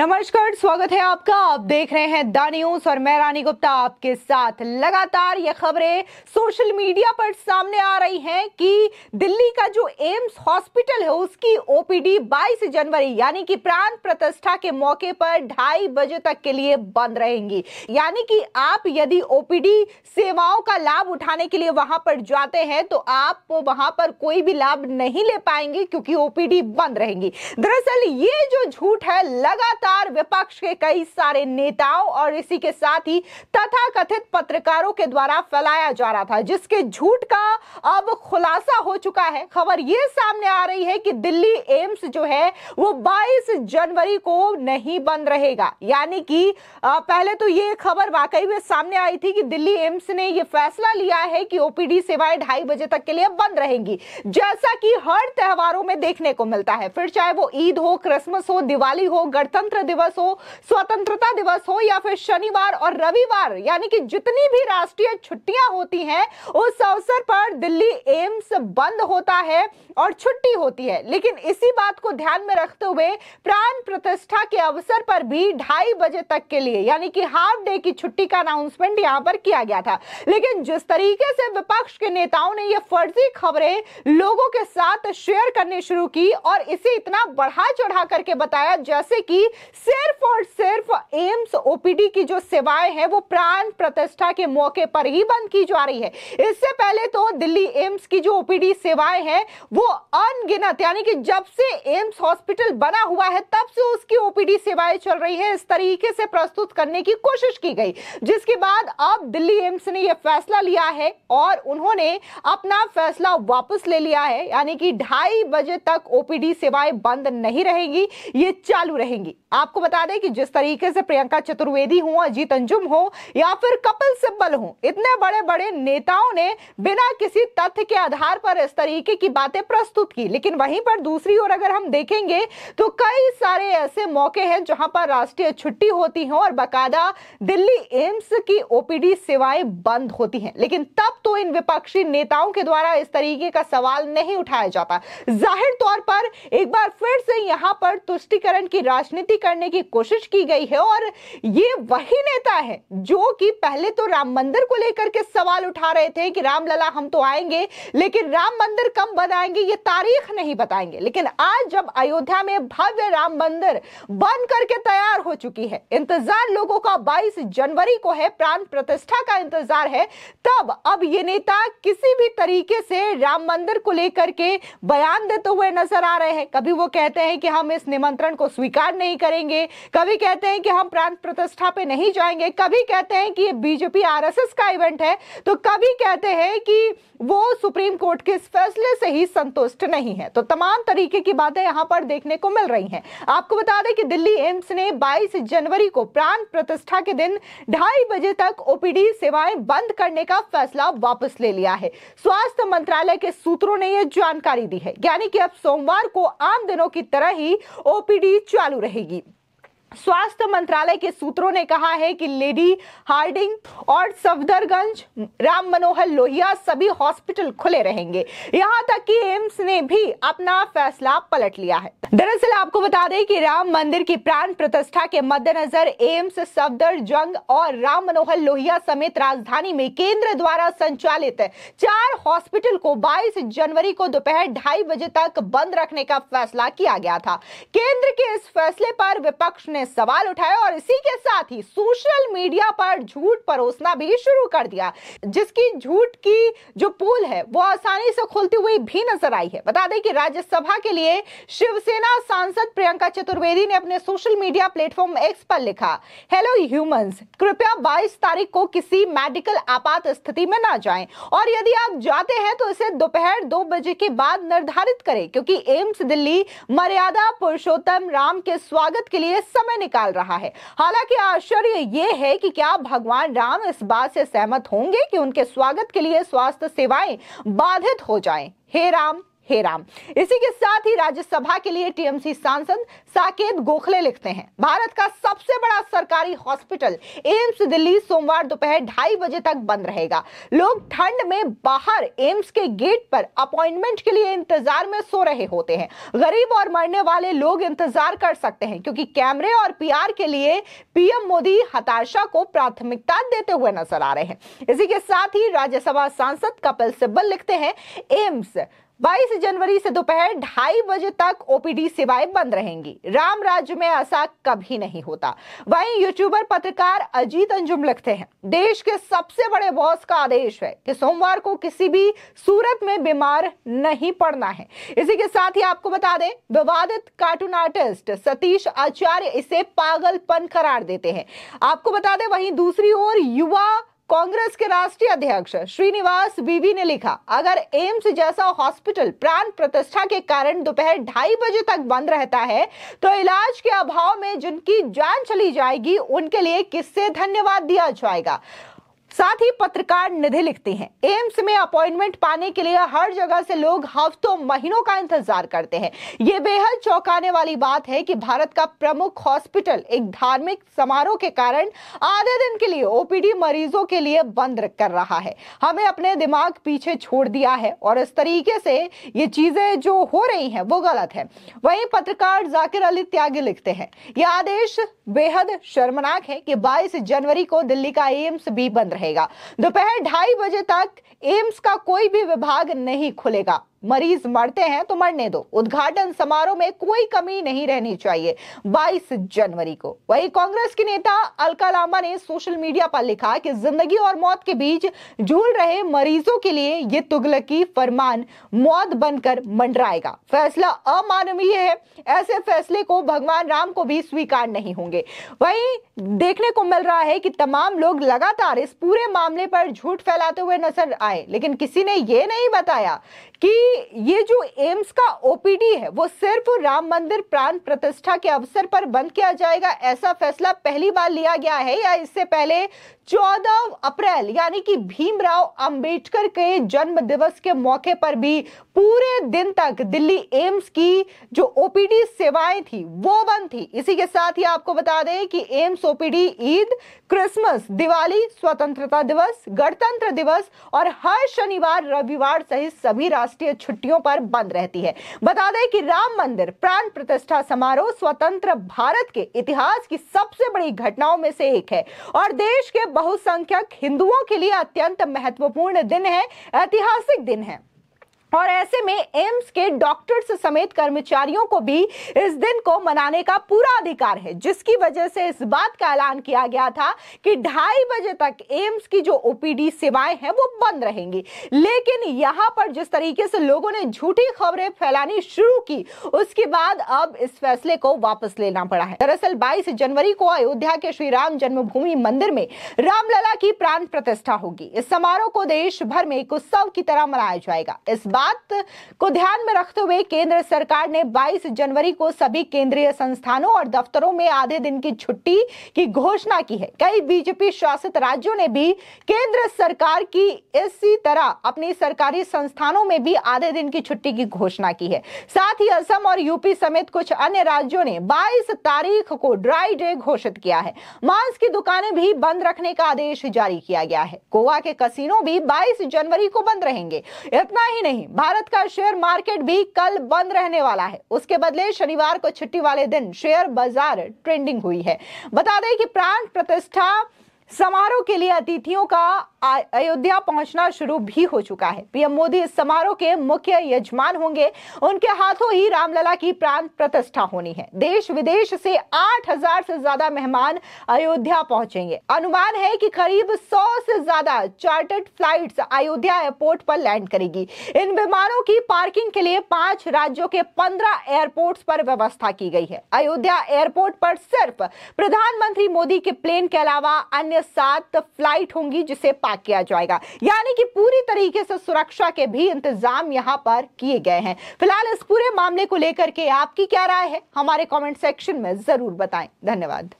नमस्कार स्वागत है आपका आप देख रहे हैं द न्यूज और मैं रानी गुप्ता आपके साथ लगातार ये खबरें सोशल मीडिया पर सामने आ रही हैं कि दिल्ली का जो एम्स हॉस्पिटल है उसकी ओपीडी 22 जनवरी यानी कि प्राण प्रतिष्ठा के मौके पर ढाई बजे तक के लिए बंद रहेंगी यानी कि आप यदि ओपीडी सेवाओं का लाभ उठाने के लिए वहां पर जाते हैं तो आप वहां पर कोई भी लाभ नहीं ले पाएंगे क्योंकि ओपीडी बंद रहेंगी दरअसल ये जो झूठ है लगातार लगातार विपक्ष के कई सारे नेताओं और इसी के साथ ही तथा कथित पत्रकारों के द्वारा फैलाया जा रहा था जिसके झूठ का अब खुलासा हो चुका है खबर ये सामने आ रही है कि दिल्ली एम्स जो है वो 22 जनवरी को नहीं बंद रहेगा यानी कि पहले तो ये खबर वाकई में सामने आई थी कि दिल्ली एम्स ने ये फैसला लिया है कि ओपीडी सेवाएं ढाई बजे तक के लिए बंद रहेंगी जैसा कि हर त्योहारों में देखने को मिलता है फिर चाहे वो ईद हो क्रिसमस हो दिवाली हो गणतंत्र दिवस हो स्वतंत्रता दिवस हो या फिर शनिवार और रविवार यानी कि जितनी भी राष्ट्रीय छुट्टियां होती हैं उस अवसर पर दिल्ली एम्स बंद होता है और छुट्टी होती है लेकिन इसी बात को ध्यान में रखते हुए प्राण प्रतिष्ठा के अवसर पर भी ढाई बजे तक के लिए यानी कि हाफ डे की छुट्टी का अनाउंसमेंट यहां पर किया गया था लेकिन जिस तरीके से विपक्ष के नेताओं ने ये फर्जी खबरें लोगों के साथ शेयर करनी शुरू की और इसे इतना बढ़ा चढ़ा करके बताया जैसे कि सिर्फ और सिर्फ एम्स ओपीडी की जो सेवाएं हैं वो प्राण प्रतिष्ठा के मौके पर ही बंद की जा रही है इससे पहले तो दिल्ली एम्स की जो ओपीडी सेवाएं हैं वो अनगिनत यानी कि जब से एम्स हॉस्पिटल बना हुआ है तब से उसकी ओपीडी सेवाएं चल रही है इस तरीके से प्रस्तुत करने की कोशिश की गई जिसके बाद अब दिल्ली एम्स ने यह फैसला लिया है और उन्होंने अपना फैसला वापस ले लिया है यानी कि ढाई बजे तक ओपीडी सेवाएं बंद नहीं रहेंगी ये चालू रहेंगी आपको बता दें कि जिस तरीके से प्रियंका चतुर्वेदी हो अजीत अंजुम हो या फिर कपिल सिब्बल हो इतने बड़े बड़े नेताओं ने बिना किसी तथ्य के आधार पर इस तरीके की बातें प्रस्तुत की लेकिन वहीं पर दूसरी ओर अगर हम देखेंगे तो कई सारे ऐसे मौके हैं जहां पर राष्ट्रीय छुट्टी होती है और बाकायदा दिल्ली एम्स की ओपीडी सेवाएं बंद होती हैं लेकिन तब तो इन विपक्षी नेताओं के द्वारा इस तरीके का सवाल नहीं उठाया जाता जाहिर तौर पर एक बार फिर से यहां पर तुष्टिकरण की राजनीति करने की कोशिश की गई है और ये वही नेता है जो कि पहले तो राम मंदिर को लेकर के सवाल उठा रहे थे कि रामलला हम तो आएंगे लेकिन राम मंदिर कब बनाएंगे ये तारीख नहीं बताएंगे लेकिन आज जब अयोध्या में भव्य राम मंदिर बन करके तैयार हो चुकी है इंतजार लोगों का बाईस जनवरी को है प्राण प्रतिष्ठा का इंतजार है तब अब ये नेता किसी भी तरीके से राम मंदिर को लेकर के बयान देते हुए नजर आ रहे हैं कभी वो कहते हैं कि हम इस निमंत्रण को स्वीकार नहीं कर करेंगे कभी कहते हैं कि हम प्राण प्रतिष्ठा पे नहीं जाएंगे कभी कहते हैं कि ये बीजेपी आरएसएस का इवेंट है तो कभी कहते हैं कि वो सुप्रीम कोर्ट के इस फैसले से ही संतुष्ट नहीं है तो तमाम तरीके की बातें यहां पर देखने को मिल रही हैं आपको बता दें कि दिल्ली एम्स ने 22 जनवरी को प्राण प्रतिष्ठा के दिन ढाई बजे तक ओपीडी सेवाएं बंद करने का फैसला वापस ले लिया है स्वास्थ्य मंत्रालय के सूत्रों ने यह जानकारी दी है यानी कि अब सोमवार को आम दिनों की तरह ही ओपीडी चालू रहेगी स्वास्थ्य मंत्रालय के सूत्रों ने कहा है कि लेडी हार्डिंग और सफदरगंज राम मनोहर लोहिया सभी हॉस्पिटल खुले रहेंगे यहां तक कि एम्स ने भी अपना फैसला पलट लिया है दरअसल आपको बता दें कि राम मंदिर की प्राण प्रतिष्ठा के मद्देनजर एम्स सफदरजंग और राम मनोहर लोहिया समेत राजधानी में केंद्र द्वारा संचालित चार हॉस्पिटल को बाईस जनवरी को दोपहर ढाई बजे तक बंद रखने का फैसला किया गया था केंद्र के इस फैसले पर विपक्ष ने ने सवाल उठाए और इसी के साथ ही सोशल मीडिया पर झूठ परोसना भी शुरू कर दिया जिसकी झूठ की जो पोल है वो आसानी से खुलती हुई भी नजर आई है बता दें कि राज्यसभा के लिए शिवसेना सांसद प्रियंका चतुर्वेदी ने अपने सोशल मीडिया प्लेटफॉर्म एक्स पर लिखा हेलो ह्यूमंस कृपया 22 तारीख को किसी मेडिकल आपात स्थिति में ना जाएं और यदि आप जाते हैं तो इसे दोपहर दो बजे के बाद निर्धारित करें क्योंकि एम्स दिल्ली मर्यादा पुरुषोत्तम राम के स्वागत के लिए समय समय निकाल रहा है हालांकि आश्चर्य ये है कि क्या भगवान राम इस बात से सहमत होंगे कि उनके स्वागत के लिए स्वास्थ्य सेवाएं बाधित हो जाएं हे राम हेराम इसी के साथ ही राज्यसभा के लिए टीएमसी सांसद साकेत गोखले लिखते हैं भारत का सबसे बड़ा सरकारी हॉस्पिटल एम्स दिल्ली सोमवार दोपहर ढाई बजे तक बंद रहेगा लोग ठंड में बाहर एम्स के गेट पर अपॉइंटमेंट के लिए इंतजार में सो रहे होते हैं गरीब और मरने वाले लोग इंतजार कर सकते हैं क्योंकि कैमरे और पीआर के लिए पीएम मोदी हताशा को प्राथमिकता देते हुए नजर आ रहे हैं इसी के साथ ही राज्यसभा सांसद कपिल सिब्बल लिखते हैं एम्स बाईस जनवरी से दोपहर ढाई बजे तक ओपीडी सेवाएं बंद रहेंगी राम राज्य में ऐसा कभी नहीं होता वहीं यूट्यूबर पत्रकार अजीत अंजुम लिखते हैं देश के सबसे बड़े बॉस का आदेश है कि सोमवार को किसी भी सूरत में बीमार नहीं पड़ना है इसी के साथ ही आपको बता दें विवादित कार्टून आर्टिस्ट सतीश आचार्य इसे पागलपन करार देते हैं आपको बता दें वहीं दूसरी ओर युवा कांग्रेस के राष्ट्रीय अध्यक्ष श्रीनिवास बीवी ने लिखा अगर एम्स जैसा हॉस्पिटल प्राण प्रतिष्ठा के कारण दोपहर ढाई बजे तक बंद रहता है तो इलाज के अभाव में जिनकी जान चली जाएगी उनके लिए किससे धन्यवाद दिया जाएगा साथ ही पत्रकार निधि लिखती हैं एम्स में अपॉइंटमेंट पाने के लिए हर जगह से लोग हफ्तों महीनों का इंतजार करते हैं ये बेहद चौंकाने वाली बात है कि भारत का प्रमुख हॉस्पिटल एक धार्मिक समारोह के कारण आधे दिन के लिए ओपीडी मरीजों के लिए बंद कर रहा है हमें अपने दिमाग पीछे छोड़ दिया है और इस तरीके से ये चीजें जो हो रही है वो गलत है वही पत्रकार जाकिर अली त्यागी लिखते हैं यह आदेश बेहद शर्मनाक है कि बाईस जनवरी को दिल्ली का एम्स भी बंद रहे रहेगा दोपहर ढाई बजे तक एम्स का कोई भी विभाग नहीं खुलेगा मरीज मरते हैं तो मरने दो उद्घाटन समारोह में कोई कमी नहीं रहनी चाहिए 22 जनवरी को वही कांग्रेस के नेता अलका लामा ने सोशल मीडिया पर लिखा कि जिंदगी और मौत के बीच झूल रहे मरीजों के लिए ये तुगलकी फरमान मौत बनकर मंडराएगा फैसला अमानवीय है ऐसे फैसले को भगवान राम को भी स्वीकार नहीं होंगे वही देखने को मिल रहा है कि तमाम लोग लगातार इस पूरे मामले पर झूठ फैलाते हुए नजर आए लेकिन किसी ने यह नहीं बताया कि ये जो एम्स का ओपीडी है वो सिर्फ राम मंदिर प्राण प्रतिष्ठा के अवसर पर बंद किया जाएगा ऐसा फैसला पहली बार लिया गया है या इससे पहले 14 अप्रैल यानी कि भीमराव अंबेडकर के जन्म दिवस के मौके पर भी पूरे दिन तक दिल्ली एम्स की जो ओपीडी सेवाएं थी वो बंद थी इसी के साथ ही आपको बता दें कि AIIMS OPD Eid Christmas Diwali स्वतंत्रता दिवस गणतंत्र दिवस और हर शनिवार रविवार सहित सभी राष्ट्रीय छुट्टियों पर बंद रहती है बता दें कि राम मंदिर प्राण प्रतिष्ठा समारोह स्वतंत्र भारत के इतिहास की सबसे बड़ी घटनाओं में से एक है और देश के बहुसंख्यक हिंदुओं के लिए अत्यंत महत्वपूर्ण दिन है ऐतिहासिक दिन है और ऐसे में एम्स के डॉक्टर्स समेत कर्मचारियों को भी इस दिन को मनाने का पूरा अधिकार है जिसकी वजह से इस बात का ऐलान किया गया था कि ढाई बजे तक एम्स की जो ओपीडी सेवाएं हैं वो बंद रहेंगी लेकिन यहाँ पर जिस तरीके से लोगों ने झूठी खबरें फैलानी शुरू की उसके बाद अब इस फैसले को वापस लेना पड़ा है दरअसल बाईस जनवरी को अयोध्या के श्री राम जन्मभूमि मंदिर में रामलला की प्राण प्रतिष्ठा होगी इस समारोह को देश भर में एक उत्सव की तरह मनाया जाएगा इस बात को ध्यान में रखते हुए केंद्र सरकार ने 22 जनवरी को सभी केंद्रीय संस्थानों और दफ्तरों में आधे दिन की छुट्टी की घोषणा की है कई बीजेपी शासित राज्यों ने भी केंद्र सरकार की इसी तरह अपनी सरकारी संस्थानों में भी आधे दिन की छुट्टी की घोषणा की है साथ ही असम और यूपी समेत कुछ अन्य राज्यों ने बाईस तारीख को ड्राई डे घोषित किया है मांस की दुकानें भी बंद रखने का आदेश जारी किया गया है गोवा के कसिनो भी 22 जनवरी को बंद रहेंगे इतना ही नहीं भारत का शेयर मार्केट भी कल बंद रहने वाला है उसके बदले शनिवार को छुट्टी वाले दिन शेयर बाजार ट्रेंडिंग हुई है बता दें कि प्राण प्रतिष्ठा समारोह के लिए अतिथियों का अयोध्या पहुंचना शुरू भी हो चुका है पीएम मोदी इस समारोह के मुख्य यजमान होंगे उनके हाथों ही रामलला की प्राण प्रतिष्ठा होनी है देश विदेश से 8000 से ज्यादा मेहमान अयोध्या पहुंचेंगे अनुमान है कि करीब 100 से ज्यादा चार्टर्ड फ्लाइट्स अयोध्या एयरपोर्ट पर लैंड करेगी इन विमानों की पार्किंग के लिए पांच राज्यों के पंद्रह एयरपोर्ट पर व्यवस्था की गई है अयोध्या एयरपोर्ट पर सिर्फ प्रधानमंत्री मोदी के प्लेन के अलावा अन्य सात फ्लाइट होंगी जिसे अता किया जाएगा यानी कि पूरी तरीके से सुरक्षा के भी इंतजाम यहाँ पर किए गए हैं फिलहाल इस पूरे मामले को लेकर के आपकी क्या राय है हमारे कॉमेंट सेक्शन में जरूर बताएं धन्यवाद